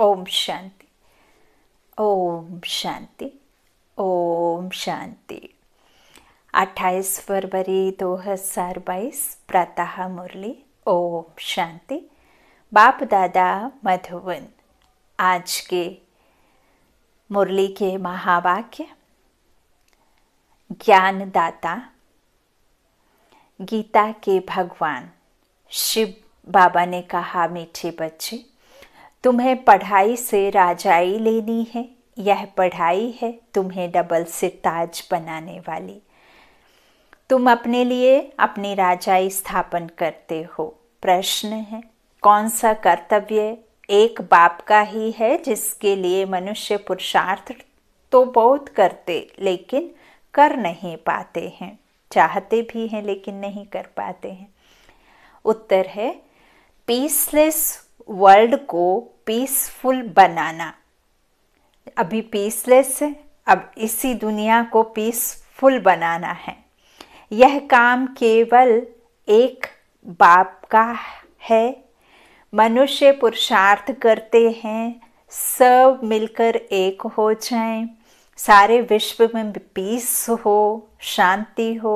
ओम शांति ओम शांति ओम शांति 28 फरवरी 2022 प्रातः मुरली ओम शांति बाप दादा मधुवन आज के मुरली के महावाक्य ज्ञानदाता गीता के भगवान शिव बाबा ने कहा मीठे बच्चे तुम्हें पढ़ाई से राजाई लेनी है यह पढ़ाई है तुम्हें डबल सिरताज बनाने वाली तुम अपने लिए अपनी राजाई स्थापन करते हो प्रश्न है कौन सा कर्तव्य एक बाप का ही है जिसके लिए मनुष्य पुरुषार्थ तो बहुत करते लेकिन कर नहीं पाते हैं चाहते भी हैं लेकिन नहीं कर पाते हैं उत्तर है पीसलेस वर्ल्ड को पीसफुल बनाना अभी पीसलेस है अब इसी दुनिया को पीसफुल बनाना है यह काम केवल एक बाप का है मनुष्य पुरुषार्थ करते हैं सब मिलकर एक हो जाएं, सारे विश्व में पीस हो शांति हो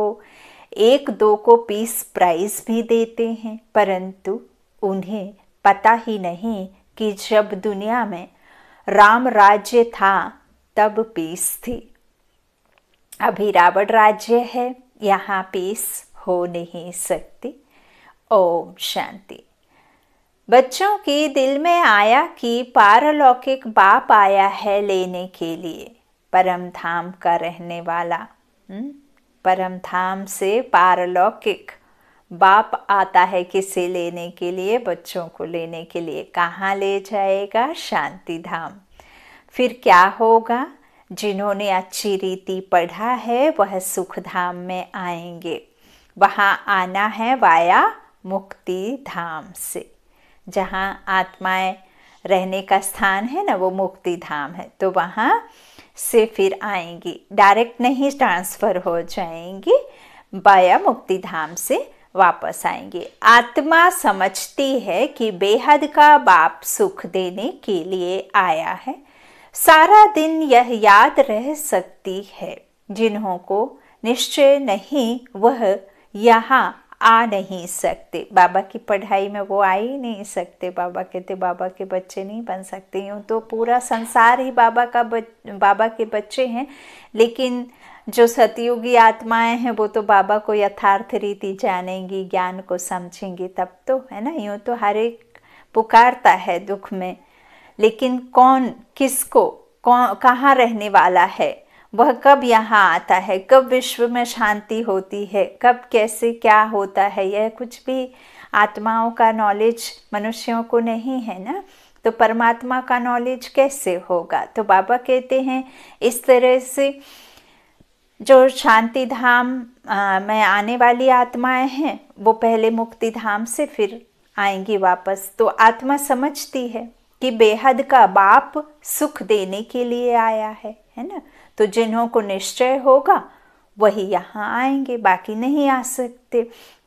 एक दो को पीस प्राइज भी देते हैं परंतु उन्हें पता ही नहीं कि जब दुनिया में राम राज्य था तब पीस थी अभी रावण राज्य है यहाँ पीस हो नहीं सकती ओम शांति बच्चों की दिल में आया कि पारलौकिक बाप आया है लेने के लिए परम धाम का रहने वाला हम्म, परम धाम से पारलौकिक बाप आता है किसे लेने के लिए बच्चों को लेने के लिए कहाँ ले जाएगा शांति धाम फिर क्या होगा जिन्होंने अच्छी रीति पढ़ा है वह सुख धाम में आएंगे वहाँ आना है वाया मुक्ति धाम से जहाँ आत्माएं रहने का स्थान है ना वो मुक्ति धाम है तो वहाँ से फिर आएंगी डायरेक्ट नहीं ट्रांसफ़र हो जाएंगी बाया मुक्ति धाम से वापस आएंगे आत्मा समझती है कि बेहद का बाप सुख देने के लिए आया है सारा दिन यह याद रह सकती है जिन्हों को निश्चय नहीं वह यहाँ आ नहीं सकते बाबा की पढ़ाई में वो आ ही नहीं सकते बाबा कहते बाबा के बच्चे नहीं बन सकते यूँ तो पूरा संसार ही बाबा का बच बाबा के बच्चे हैं लेकिन जो सतयुगी आत्माएं हैं वो तो बाबा को यथार्थ रीति जानेंगी ज्ञान को समझेंगी तब तो है ना यूँ तो हर एक पुकारता है दुख में लेकिन कौन किसको कौन कहाँ रहने वाला है वह कब यहाँ आता है कब विश्व में शांति होती है कब कैसे क्या होता है यह कुछ भी आत्माओं का नॉलेज मनुष्यों को नहीं है ना तो परमात्मा का नॉलेज कैसे होगा तो बाबा कहते हैं इस तरह से जो शांति धाम में आने वाली आत्माएं हैं वो पहले मुक्ति धाम से फिर आएंगी वापस तो आत्मा समझती है कि बेहद का बाप सुख देने के लिए आया है है ना तो जिन्हों को निश्चय होगा वही यहाँ आएंगे बाकी नहीं आ सकते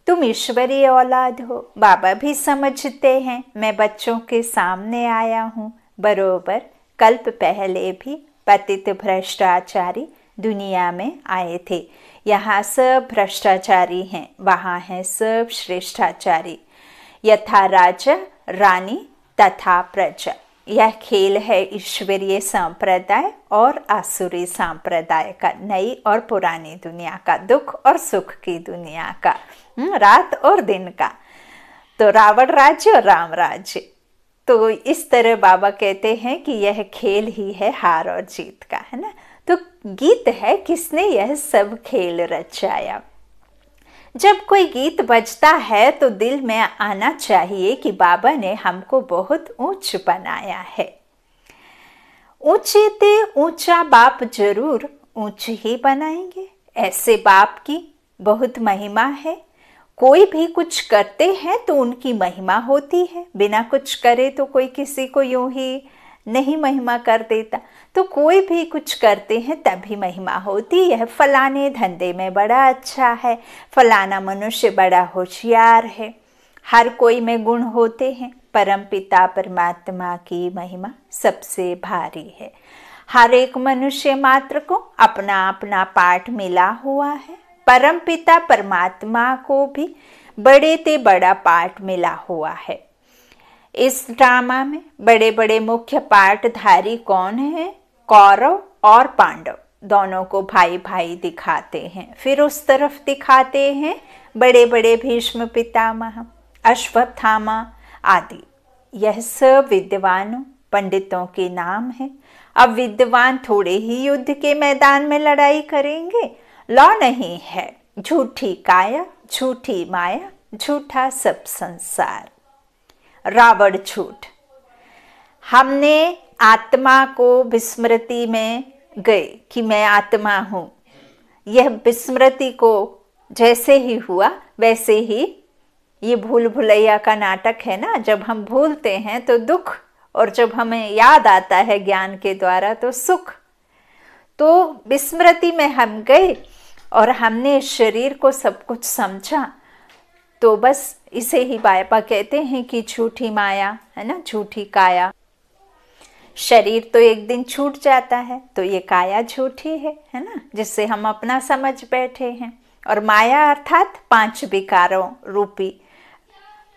तुम ईश्वरीय औलाद हो बाबा भी समझते हैं मैं बच्चों के सामने आया हूँ बरोबर कल्प पहले भी पतित भ्रष्टाचारी दुनिया में आए थे यहाँ सब भ्रष्टाचारी हैं वहाँ हैं सब श्रेष्ठाचारी यथा राजा रानी तथा प्रजा यह खेल है ईश्वरीय सांप्रदाय और आसुरी संप्रदाय का नई और पुरानी दुनिया का दुख और सुख की दुनिया का हम्म, रात और दिन का तो रावण राज्य और राम राज्य तो इस तरह बाबा कहते हैं कि यह खेल ही है हार और जीत का है ना तो गीत है किसने यह सब खेल रचाया जब कोई गीत बजता है तो दिल में आना चाहिए कि बाबा ने हमको बहुत ऊंच बनाया है ऊंचे ते ऊंचा बाप जरूर ऊंच ही बनाएंगे ऐसे बाप की बहुत महिमा है कोई भी कुछ करते हैं तो उनकी महिमा होती है बिना कुछ करे तो कोई किसी को यूं ही नहीं महिमा कर देता तो कोई भी कुछ करते हैं तभी महिमा होती है फलाने धंधे में बड़ा अच्छा है फलाना मनुष्य बड़ा होशियार है हर कोई में गुण होते हैं परम पिता परमात्मा की महिमा सबसे भारी है हर एक मनुष्य मात्र को अपना अपना पाठ मिला हुआ है परम पिता परमात्मा को भी बड़े ते बड़ा पाठ मिला हुआ है इस ड्रामा में बड़े बड़े मुख्य पाठधारी कौन हैं कौरव और पांडव दोनों को भाई भाई दिखाते हैं फिर उस तरफ दिखाते हैं बड़े बड़े भीष्म पितामह अश्वत्थामा आदि यह सब विद्वानों पंडितों के नाम हैं अब विद्वान थोड़े ही युद्ध के मैदान में लड़ाई करेंगे लॉ नहीं है झूठी काया झूठी माया झूठा सब संसार रावण छूट हमने आत्मा को विस्मृति में गए कि मैं आत्मा हूँ यह विस्मृति को जैसे ही हुआ वैसे ही ये भूल भुलैया का नाटक है ना जब हम भूलते हैं तो दुख और जब हमें याद आता है ज्ञान के द्वारा तो सुख तो विस्मृति में हम गए और हमने शरीर को सब कुछ समझा तो बस इसे ही बायपा कहते हैं कि झूठी माया है ना झूठी काया शरीर तो एक दिन छूट जाता है तो ये काया झूठी है है ना जिससे हम अपना समझ बैठे हैं और माया अर्थात पांच विकारों रूपी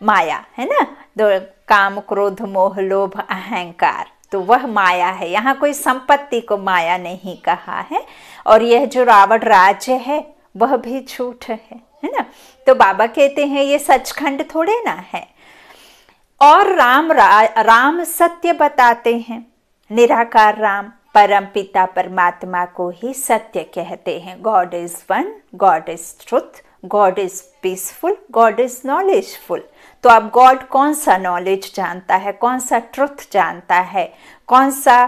माया है ना दो काम क्रोध मोह लोभ अहंकार तो वह माया है यहाँ कोई संपत्ति को माया नहीं कहा है और यह जो रावण राज्य है वह भी झूठ है है ना तो बाबा कहते हैं ये सचखंड थोड़े ना है और राम रा, राम सत्य बताते हैं निराकार राम परम पिता परमात्मा को ही सत्य कहते हैं God is one God is truth God is peaceful God is knowledgeful तो अब गॉड कौन सा नॉलेज जानता है कौन सा ट्रुथ जानता है कौन सा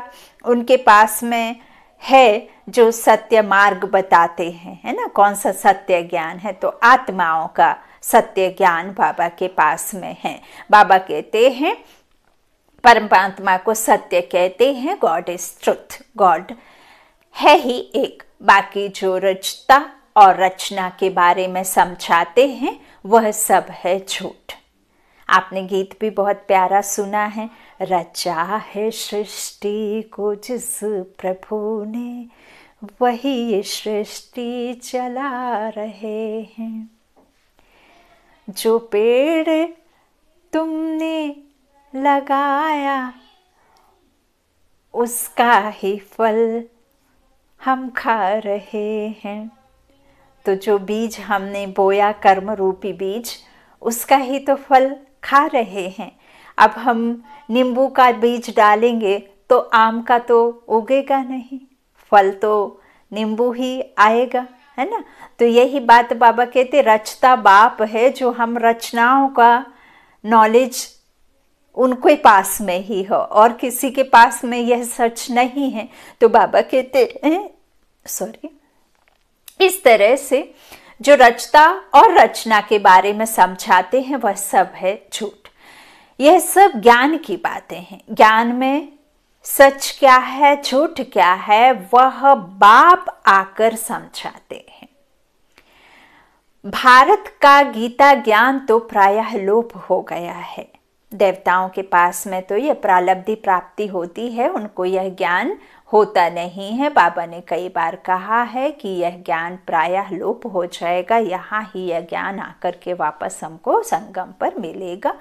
उनके पास में है जो सत्य मार्ग बताते हैं है ना कौन सा सत्य ज्ञान है तो आत्माओं का सत्य ज्ञान बाबा के पास में है बाबा कहते हैं परमात्मा को सत्य कहते हैं गॉड इज ट्रुथ गॉड है ही एक बाकी जो रचता और रचना के बारे में समझाते हैं वह सब है झूठ आपने गीत भी बहुत प्यारा सुना है रचा है सृष्टि को जिस प्रभु ने वही सृष्टि चला रहे हैं जो पेड़ तुमने लगाया उसका ही फल हम खा रहे हैं तो जो बीज हमने बोया कर्म रूपी बीज उसका ही तो फल खा रहे हैं अब हम नींबू का बीज डालेंगे तो आम का तो उगेगा नहीं फल तो नींबू ही आएगा है ना तो यही बात बाबा कहते रचता बाप है जो हम रचनाओं का नॉलेज उनके पास में ही हो और किसी के पास में यह सच नहीं है तो बाबा कहते हैं सॉरी इस तरह से जो रचता और रचना के बारे में समझाते हैं वह सब है झूठ यह सब ज्ञान की बातें हैं ज्ञान में सच क्या है झूठ क्या है वह बाप आकर समझाते हैं भारत का गीता ज्ञान तो प्रायः लोप हो गया है देवताओं के पास में तो यह प्रालब्धि प्राप्ति होती है उनको यह ज्ञान होता नहीं है बाबा ने कई बार कहा है कि यह ज्ञान प्रायः लोप हो जाएगा यहाँ ही यह ज्ञान आकर के वापस हमको संगम पर मिलेगा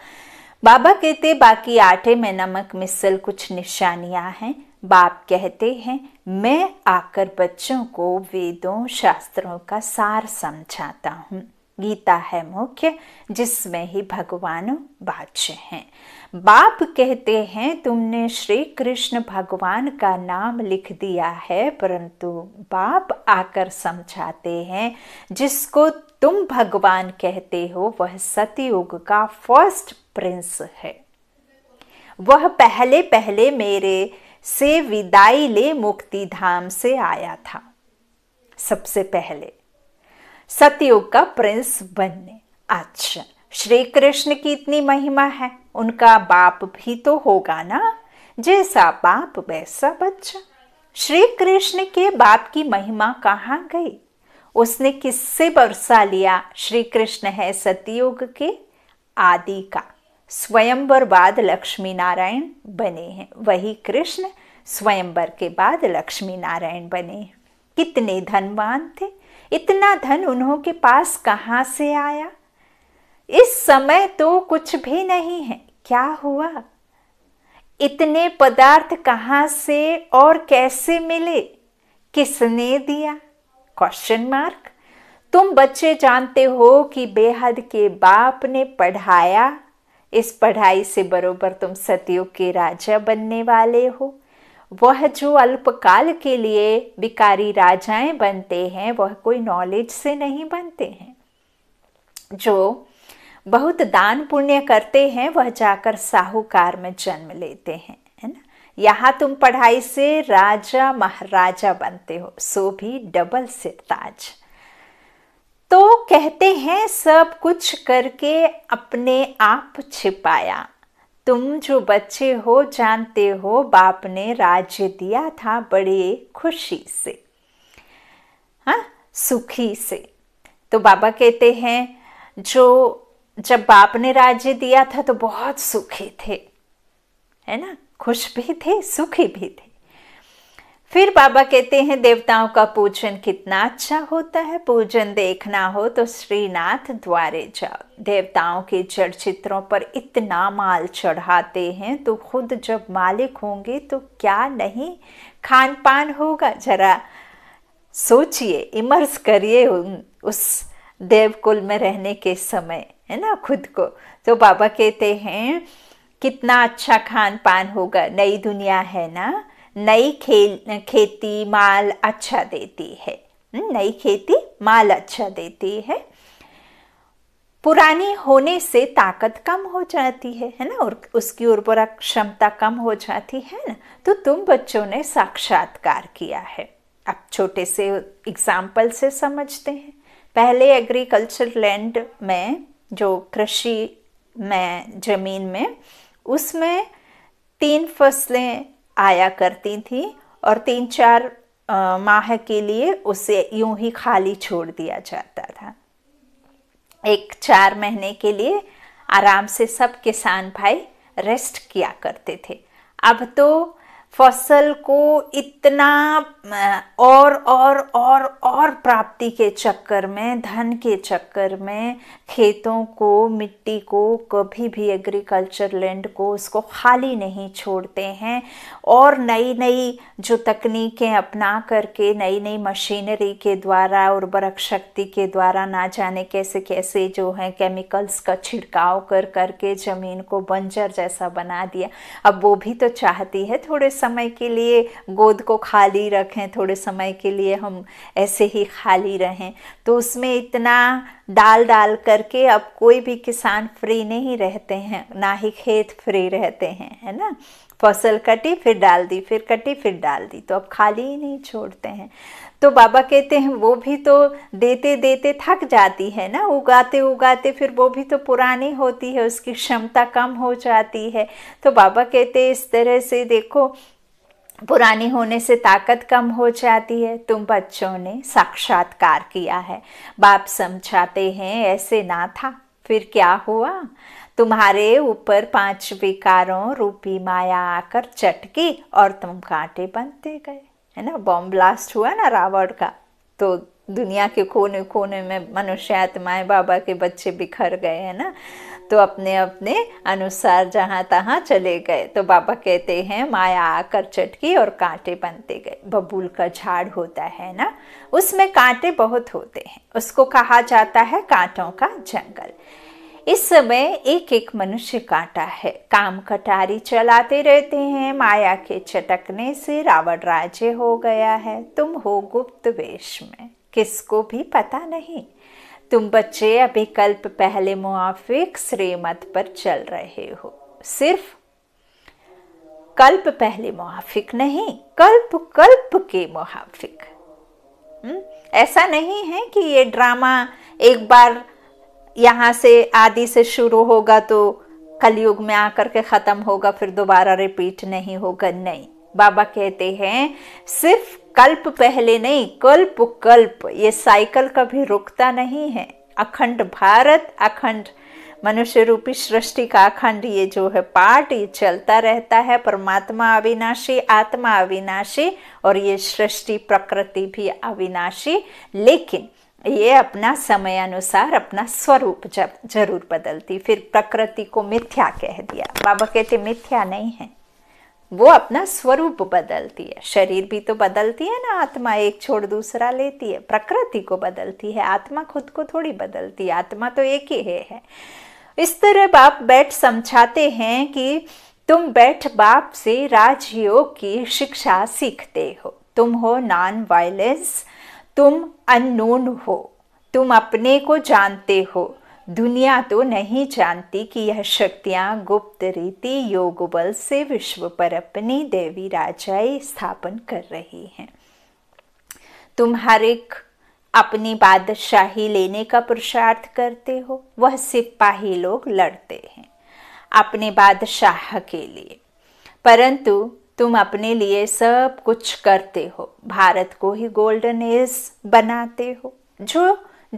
बाबा कहते बाकी आटे में नमक मिसल कुछ निशानियां हैं बाप कहते हैं मैं आकर बच्चों को वेदों शास्त्रों का सार समझाता हूँ गीता है मुख्य जिसमें ही भगवान बाच्य हैं बाप कहते हैं तुमने श्री कृष्ण भगवान का नाम लिख दिया है परंतु बाप आकर समझाते हैं जिसको तुम भगवान कहते हो वह सतयुग का फर्स्ट प्रिंस है वह पहले पहले मेरे से विदाई ले मुक्ति धाम से आया था सबसे पहले सतयुग का प्रिंस बनने अच्छा श्री कृष्ण की इतनी महिमा है उनका बाप भी तो होगा ना जैसा बाप वैसा बच्चा श्री कृष्ण के बाप की महिमा कहाँ गई उसने किससे बरसा लिया श्री कृष्ण है सतयुग के आदि का स्वयंवर बाद लक्ष्मी नारायण बने हैं वही कृष्ण स्वयंवर के बाद लक्ष्मी नारायण बने कितने धनवान थे इतना धन उन्हों के पास कहाँ से आया इस समय तो कुछ भी नहीं है क्या हुआ इतने पदार्थ कहाँ से और कैसे मिले किसने दिया क्वेश्चन मार्क तुम बच्चे जानते हो कि बेहद के बाप ने पढ़ाया इस पढ़ाई से बरोबर तुम सतयुग के राजा बनने वाले हो वह जो अल्पकाल के लिए विकारी राजाएं बनते हैं वह कोई नॉलेज से नहीं बनते हैं जो बहुत दान पुण्य करते हैं वह जाकर साहूकार में जन्म लेते हैं यहाँ तुम पढ़ाई से राजा महाराजा बनते हो सो भी डबल सिर ताज तो कहते हैं सब कुछ करके अपने आप छिपाया तुम जो बच्चे हो जानते हो बाप ने राज्य दिया था बड़े खुशी से हा सुखी से तो बाबा कहते हैं जो जब बाप ने राज्य दिया था तो बहुत सुखी थे है ना खुश भी थे सुखी भी थे फिर बाबा कहते हैं देवताओं का पूजन कितना अच्छा होता है पूजन देखना हो तो श्रीनाथ द्वारे जाओ देवताओं के जड़ चित्रों पर इतना माल चढ़ाते हैं तो खुद जब मालिक होंगे तो क्या नहीं खान पान होगा जरा सोचिए इमर्स करिए उस देवकुल में रहने के समय है ना खुद को तो बाबा कहते हैं कितना अच्छा खान पान होगा नई दुनिया है ना नई खेल खेती माल अच्छा देती है हम्म, नई खेती माल अच्छा देती है पुरानी होने से ताकत कम हो जाती है है ना और उसकी उर्वरक क्षमता कम हो जाती है ना तो तुम बच्चों ने साक्षात्कार किया है अब छोटे से एग्जाम्पल से समझते हैं पहले एग्रीकल्चर लैंड में जो कृषि में ज़मीन में उसमें तीन फसलें आया करती थी और तीन चार माह के लिए उसे यूं ही खाली छोड़ दिया जाता था एक चार महीने के लिए आराम से सब किसान भाई रेस्ट किया करते थे अब तो फसल को इतना और और और और प्राप्ति के चक्कर में धन के चक्कर में खेतों को मिट्टी को कभी भी एग्रीकल्चर लैंड को उसको खाली नहीं छोड़ते हैं और नई नई जो तकनीकें अपना करके नई नई मशीनरी के द्वारा उर्वरक शक्ति के द्वारा ना जाने कैसे कैसे जो है केमिकल्स का छिड़काव कर करके ज़मीन को बंजर जैसा बना दिया अब वो भी तो चाहती है थोड़े समय के लिए गोद को खाली रखें थोड़े समय के लिए हम ऐसे ही खाली रहें तो उसमें इतना डाल डाल करके अब कोई भी किसान फ्री नहीं रहते हैं ना ही खेत फ्री रहते हैं है ना फसल कटी फिर डाल दी फिर कटी फिर डाल दी तो अब खाली ही नहीं छोड़ते हैं तो बाबा कहते हैं वो भी तो देते देते थक जाती है ना उगाते उगाते फिर वो भी तो पुरानी होती है उसकी क्षमता कम हो जाती है तो बाबा कहते हैं इस तरह से देखो पुरानी होने से ताकत कम हो जाती है तुम बच्चों ने साक्षात्कार किया है बाप समझाते हैं ऐसे ना था फिर क्या हुआ तुम्हारे ऊपर पांच विकारों रूपी माया आकर चटकी और तुम कांटे बनते गए है ना बॉम्ब ब्लास्ट हुआ ना रावण का तो दुनिया के कोने कोने में मनुष्य आत्माएं बाबा के बच्चे बिखर गए है ना तो अपने अपने अनुसार जहाँ तहाँ चले गए तो बाबा कहते हैं माया आकर चटकी और कांटे बनते गए बबूल का झाड़ होता है ना उसमें कांटे बहुत होते हैं उसको कहा जाता है कांटों का जंगल इस समय एक एक मनुष्य कांटा है काम कटारी चलाते रहते हैं माया के चटकने से रावण राज्य हो गया है तुम हो गुप्त वेश में किसको भी पता नहीं तुम बच्चे अभी कल्प पहले मुआफिक श्रीमत पर चल रहे हो सिर्फ कल्प पहले मुआफिक नहीं कल्प कल्प के मुआफिक हम्म? ऐसा नहीं है कि ये ड्रामा एक बार यहां से आदि से शुरू होगा तो कलयुग में आकर के ख़त्म होगा फिर दोबारा रिपीट नहीं होगा नहीं बाबा कहते हैं सिर्फ कल्प पहले नहीं कल्प कल्प ये साइकिल कभी रुकता नहीं है अखंड भारत अखंड मनुष्य रूपी सृष्टि का अखंड ये जो है पाठ ये चलता रहता है परमात्मा अविनाशी आत्मा अविनाशी और ये सृष्टि प्रकृति भी अविनाशी लेकिन ये अपना समय अनुसार अपना स्वरूप जब जरूर बदलती फिर प्रकृति को मिथ्या कह दिया बाबा कहते मिथ्या नहीं है वो अपना स्वरूप बदलती है शरीर भी तो बदलती है ना आत्मा एक छोड़ दूसरा लेती है प्रकृति को बदलती है आत्मा खुद को थोड़ी बदलती है आत्मा तो एक ही है इस तरह बाप बैठ समझाते हैं कि तुम बैठ बाप से राजयोग की शिक्षा सीखते हो तुम हो नॉन वायलेंस तुम अननोन हो तुम अपने को जानते हो दुनिया तो नहीं जानती कि यह शक्तियाँ गुप्त रीति योग बल से विश्व पर अपनी देवी राजाएं स्थापन कर रही हैं तुम हर एक अपनी बादशाही लेने का पुरुषार्थ करते हो वह सिपाही लोग लड़ते हैं अपने बादशाह के लिए परंतु तुम अपने लिए सब कुछ करते हो भारत को ही गोल्डन एज बनाते हो जो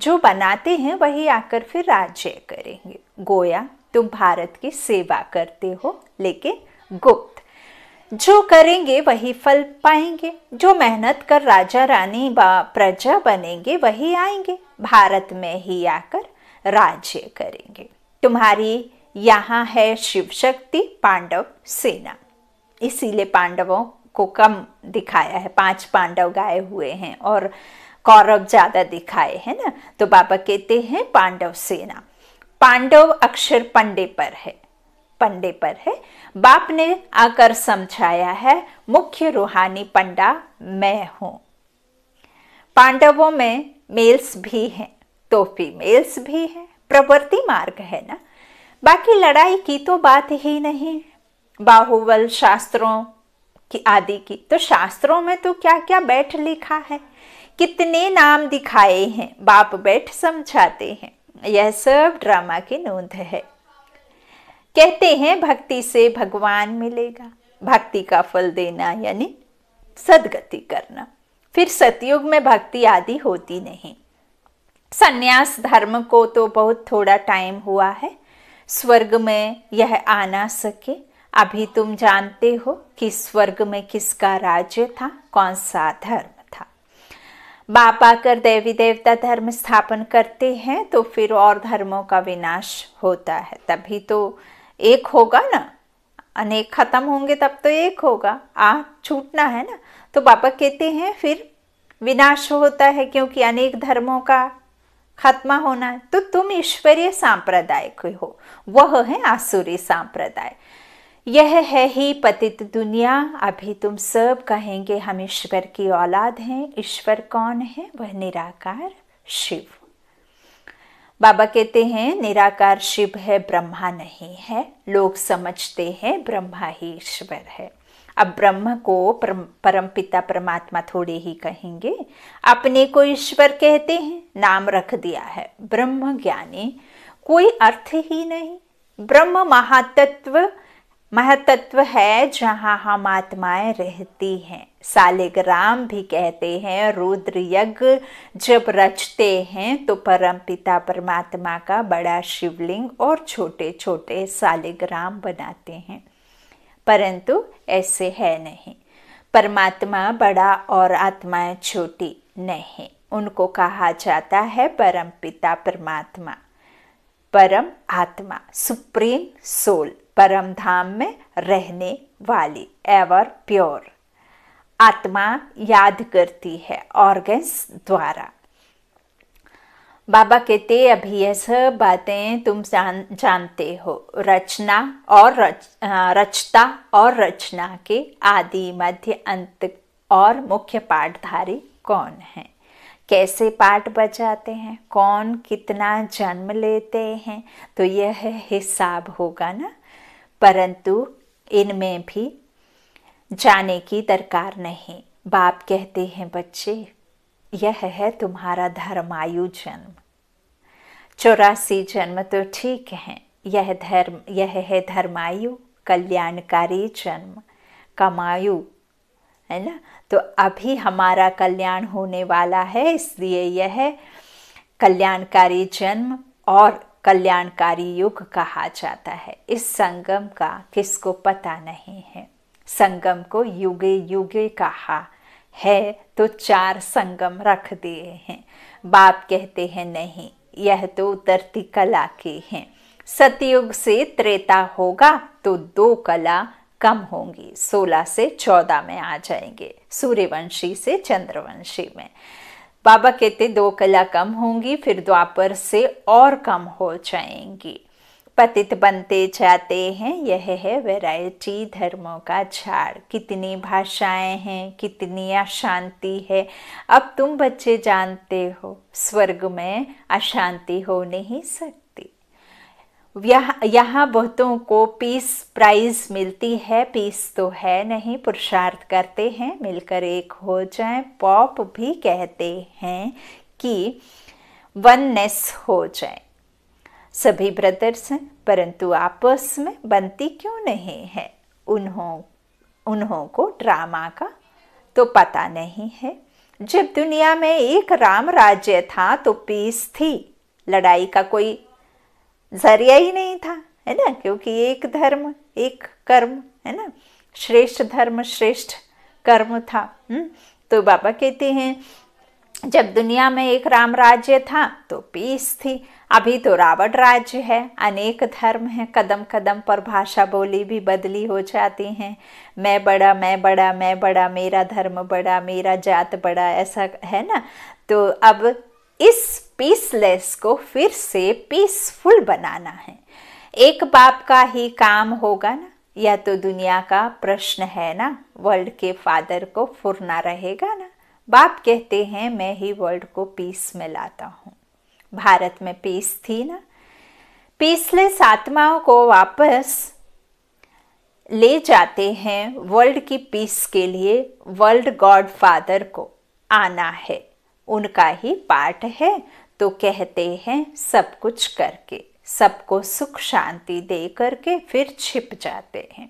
जो बनाते हैं वही आकर फिर राज्य करेंगे गोया तुम भारत की सेवा करते हो लेकिन गुप्त जो करेंगे वही फल पाएंगे जो मेहनत कर राजा रानी व प्रजा बनेंगे वही आएंगे भारत में ही आकर राज्य करेंगे तुम्हारी यहाँ है शिव शक्ति पांडव सेना इसीलिए पांडवों को कम दिखाया है पांच पांडव गाए हुए हैं और कौरव ज्यादा दिखाए है ना तो बाबा कहते हैं पांडव सेना पांडव अक्षर पंडे पर है पंडे पर है बाप ने आकर समझाया है मुख्य रूहानी पंडा मैं हूं पांडवों में मेल्स भी हैं तो फीमेल्स भी हैं प्रवृत्ति मार्ग है ना बाकी लड़ाई की तो बात ही नहीं बाहुबल शास्त्रों की आदि की तो शास्त्रों में तो क्या क्या बैठ लिखा है कितने नाम दिखाए हैं बाप बैठ समझाते हैं यह सब ड्रामा की नोंद है कहते हैं भक्ति से भगवान मिलेगा भक्ति का फल देना यानी सदगति करना फिर सतयुग में भक्ति आदि होती नहीं सन्यास धर्म को तो बहुत थोड़ा टाइम हुआ है स्वर्ग में यह आना सके अभी तुम जानते हो कि स्वर्ग में किसका राज्य था कौन सा धर्म बाप आकर देवी देवता धर्म स्थापन करते हैं तो फिर और धर्मों का विनाश होता है तभी तो एक होगा ना अनेक खत्म होंगे तब तो एक होगा आ छूटना है ना तो बापा कहते हैं फिर विनाश होता है क्योंकि अनेक धर्मों का खत्मा होना है तो तुम ईश्वरीय सांप्रदाय के हो वह है आसुरी सांप्रदाय यह है ही पतित दुनिया अभी तुम सब कहेंगे हम ईश्वर की औलाद हैं ईश्वर कौन है वह निराकार शिव बाबा कहते हैं निराकार शिव है ब्रह्मा नहीं है लोग समझते हैं ब्रह्मा ही ईश्वर है अब ब्रह्म को परम पिता परमात्मा थोड़े ही कहेंगे अपने को ईश्वर कहते हैं नाम रख दिया है ब्रह्म ज्ञानी कोई अर्थ ही नहीं ब्रह्म महातत्व महतत्व है जहाँ हम आत्माएं रहती हैं सालिग्राम भी कहते हैं रुद्र यज्ञ जब रचते हैं तो परमपिता परमात्मा का बड़ा शिवलिंग और छोटे छोटे सालिग्राम बनाते हैं परंतु ऐसे है नहीं परमात्मा बड़ा और आत्माएं छोटी नहीं उनको कहा जाता है परमपिता परमात्मा परम आत्मा सुप्रीम सोल परम धाम में रहने वाली एवर प्योर आत्मा याद करती है ऑर्गन्स द्वारा बाबा कहते अभी यह सब बातें तुम जान जानते हो रचना और रच रचता और रचना के आदि मध्य अंत और मुख्य पाठधारी कौन है कैसे पाठ बजाते हैं कौन कितना जन्म लेते हैं तो यह हिसाब होगा ना परंतु इनमें भी जाने की दरकार नहीं बाप कहते हैं बच्चे यह है तुम्हारा धर्मायु जन्म चौरासी जन्म तो ठीक है यह धर्म यह है धर्मायु कल्याणकारी जन्म कमायु है ना तो अभी हमारा कल्याण होने वाला है इसलिए यह कल्याणकारी जन्म और कल्याणकारी युग कहा जाता है इस संगम का किसको पता नहीं है संगम को युगे युगे कहा है तो चार संगम रख दिए हैं बाप कहते हैं नहीं यह तो उतरती कला के हैं सतयुग से त्रेता होगा तो दो कला कम होंगी सोलह से चौदह में आ जाएंगे सूर्यवंशी से चंद्रवंशी में बाबा कहते दो कला कम होंगी फिर द्वापर से और कम हो जाएंगी पतित बनते जाते हैं यह है वैरायटी धर्मों का झाड़ कितनी भाषाएं हैं कितनी अशांति है अब तुम बच्चे जानते हो स्वर्ग में अशांति हो नहीं सकती यहाँ बहुतों को पीस प्राइज मिलती है पीस तो है नहीं पुरुषार्थ करते हैं मिलकर एक हो जाए पॉप भी कहते हैं कि वननेस हो जाए सभी ब्रदर्स हैं परंतु आपस में बनती क्यों नहीं है उन्हों उन्हों को ड्रामा का तो पता नहीं है जब दुनिया में एक राम राज्य था तो पीस थी लड़ाई का कोई जरिया ही नहीं था है ना क्योंकि एक धर्म एक कर्म है ना श्रेष्ठ धर्म श्रेष्ठ कर्म था हुँ? हम्म? तो बाबा कहते हैं जब दुनिया में एक राम राज्य था तो पीस थी अभी तो रावण राज्य है अनेक धर्म है कदम कदम पर भाषा बोली भी बदली हो जाती हैं मैं बड़ा मैं बड़ा मैं बड़ा मेरा धर्म बड़ा मेरा जात बड़ा ऐसा है ना तो अब इस पीसलेस को फिर से पीसफुल बनाना है एक बाप का ही काम होगा ना यह तो दुनिया का प्रश्न है ना वर्ल्ड के फादर को फुरना रहेगा ना बाप कहते हैं मैं ही वर्ल्ड को पीस में लाता हूँ भारत में पीस थी ना पीसलेस आत्माओं को वापस ले जाते हैं वर्ल्ड की पीस के लिए वर्ल्ड गॉड फादर को आना है उनका ही पार्ट है तो कहते हैं सब कुछ करके सबको सुख शांति दे करके फिर छिप जाते हैं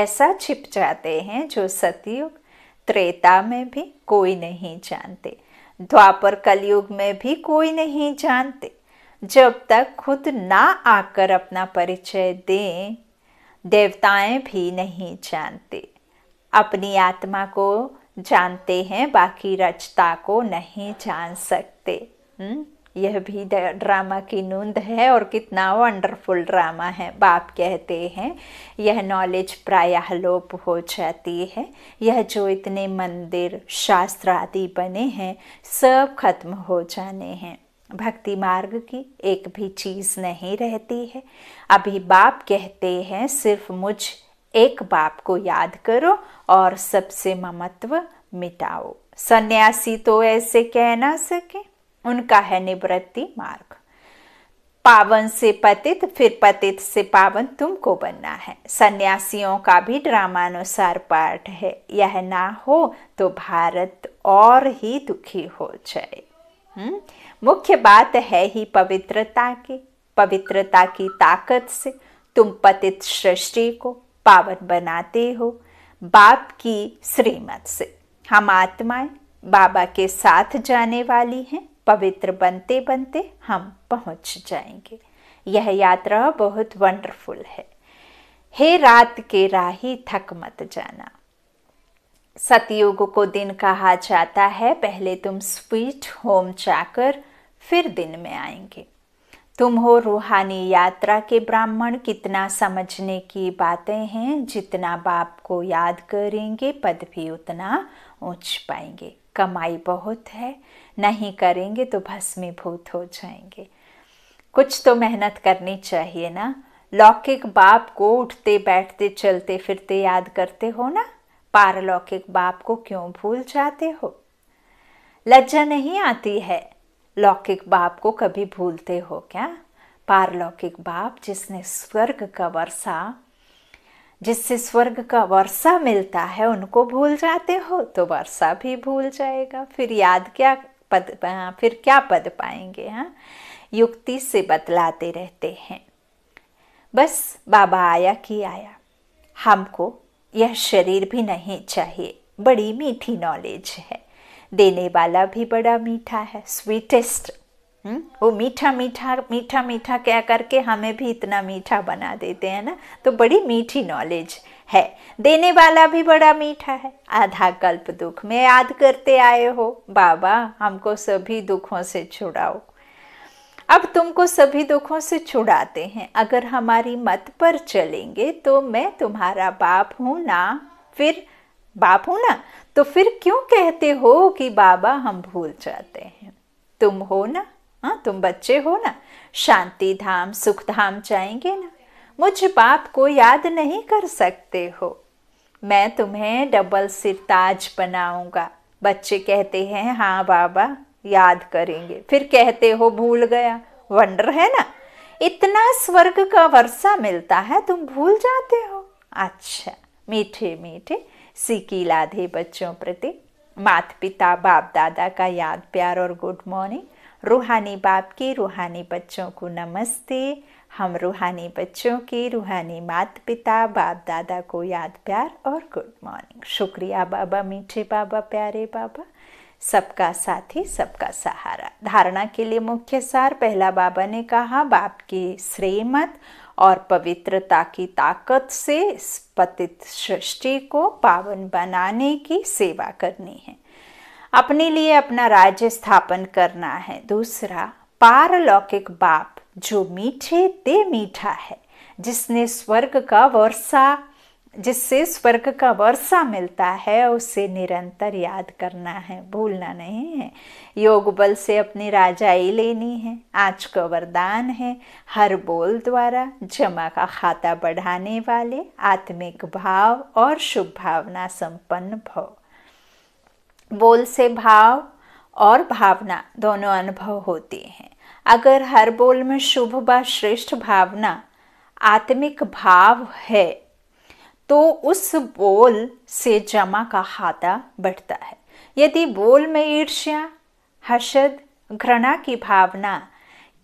ऐसा छिप जाते हैं जो सतयुग त्रेता में भी कोई नहीं जानते द्वापर कलयुग में भी कोई नहीं जानते जब तक खुद ना आकर अपना परिचय दें देवताएं भी नहीं जानते अपनी आत्मा को जानते हैं बाकी रचता को नहीं जान सकते हुँ? हम्म? यह भी ड्रामा की नूंद है और कितना वंडरफुल ड्रामा है बाप कहते हैं यह नॉलेज प्रायः लोप हो जाती है यह जो इतने मंदिर शास्त्र आदि बने हैं सब खत्म हो जाने हैं भक्ति मार्ग की एक भी चीज़ नहीं रहती है अभी बाप कहते हैं सिर्फ मुझ एक बाप को याद करो और सबसे ममत्व मिटाओ सन्यासी तो ऐसे कह ना सके उनका है निवृत्ति मार्ग पावन से पतित फिर पतित से पावन तुमको बनना है सन्यासियों का भी ड्रामानुसार पाठ है यह ना हो तो भारत और ही दुखी हो जाए हम्म? मुख्य बात है ही पवित्रता की पवित्रता की ताकत से तुम पतित सृष्टि को पावन बनाते हो बाप की श्रीमत से हम आत्माएं बाबा के साथ जाने वाली हैं पवित्र बनते बनते हम पहुंच जाएंगे यह यात्रा बहुत वंडरफुल है हे रात के राही थक मत जाना सतयुग को दिन कहा जाता है पहले तुम स्वीट होम जाकर फिर दिन में आएंगे तुम हो रूहानी यात्रा के ब्राह्मण कितना समझने की बातें हैं जितना बाप को याद करेंगे पद भी उतना ऊंच पाएंगे कमाई बहुत है नहीं करेंगे तो भस्मीभूत हो जाएंगे कुछ तो मेहनत करनी चाहिए ना लौकिक बाप को उठते बैठते चलते फिरते याद करते हो ना पारलौकिक बाप को क्यों भूल जाते हो लज्जा नहीं आती है लौकिक बाप को कभी भूलते हो क्या पारलौकिक बाप जिसने स्वर्ग का वर्षा जिससे स्वर्ग का वर्षा मिलता है उनको भूल जाते हो तो वर्षा भी भूल जाएगा फिर याद क्या पद फिर क्या पद पाएंगे हाँ युक्ति से बतलाते रहते हैं बस बाबा आया कि आया हमको यह शरीर भी नहीं चाहिए बड़ी मीठी नॉलेज है देने वाला भी बड़ा मीठा है स्वीटेस्ट हुँ? हम्म? वो मीठा मीठा मीठा मीठा क्या करके हमें भी इतना मीठा बना देते हैं ना तो बड़ी मीठी नॉलेज है देने वाला भी बड़ा मीठा है आधा कल्प दुख में याद करते आए हो बाबा हमको सभी दुखों से छुड़ाओ अब तुमको सभी दुखों से छुड़ाते हैं अगर हमारी मत पर चलेंगे तो मैं तुम्हारा बाप हूँ ना फिर बाप हूँ ना तो फिर क्यों कहते हो कि बाबा हम भूल जाते हैं तुम हो ना हाँ तुम बच्चे हो ना शांति धाम सुख धाम जाएंगे ना मुझ बाप को याद नहीं कर सकते हो मैं तुम्हें डबल सिरताज बनाऊंगा बच्चे कहते हैं हाँ बाबा याद करेंगे फिर कहते हो भूल गया वंडर है ना इतना स्वर्ग का वर्षा मिलता है तुम भूल जाते हो अच्छा मीठे मीठे सीकी लाधे बच्चों प्रति माता पिता बाप दादा का याद प्यार और गुड मॉर्निंग रूहानी बाप की रूहानी बच्चों को नमस्ते हम रूहानी बच्चों के रूहानी माता पिता बाप दादा को याद प्यार और गुड मॉर्निंग शुक्रिया बाबा मीठे बाबा प्यारे बाबा सबका साथी सबका सहारा धारणा के लिए मुख्य सार पहला बाबा ने कहा बाप की श्रेमत और पवित्रता की ताकत से पतित सृष्टि को पावन बनाने की सेवा करनी है अपने लिए अपना राज्य स्थापन करना है दूसरा पारलौकिक बाप जो मीठे ते मीठा है जिसने स्वर्ग का वर्षा जिससे स्वर्ग का वर्षा मिलता है उसे निरंतर याद करना है भूलना नहीं है योग बल से अपनी राजाई लेनी है आज का वरदान है हर बोल द्वारा जमा का खाता बढ़ाने वाले आत्मिक भाव और शुभ भावना संपन्न भव बोल से भाव और भावना दोनों अनुभव होते हैं अगर हर बोल में शुभ व श्रेष्ठ भावना आत्मिक भाव है तो उस बोल से जमा का हाथा बढ़ता है यदि बोल में ईर्ष्या हर्षद घृणा की भावना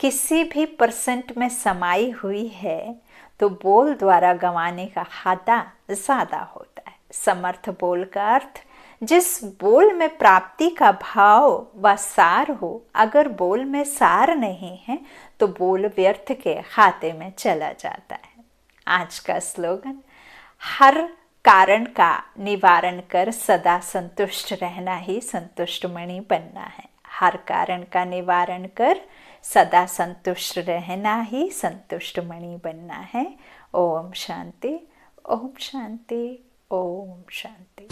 किसी भी परसेंट में समाई हुई है तो बोल द्वारा गंवाने का हाथा ज़्यादा होता है समर्थ बोल का अर्थ जिस बोल में प्राप्ति का भाव व सार हो अगर बोल में सार नहीं है तो बोल व्यर्थ के खाते में चला जाता है आज का स्लोगन हर कारण का निवारण कर सदा संतुष्ट रहना ही संतुष्ट मणि बनना है हर कारण का निवारण कर सदा संतुष्ट रहना ही संतुष्ट मणि बनना है ओम शांति ओम शांति ஓம் சாந்தி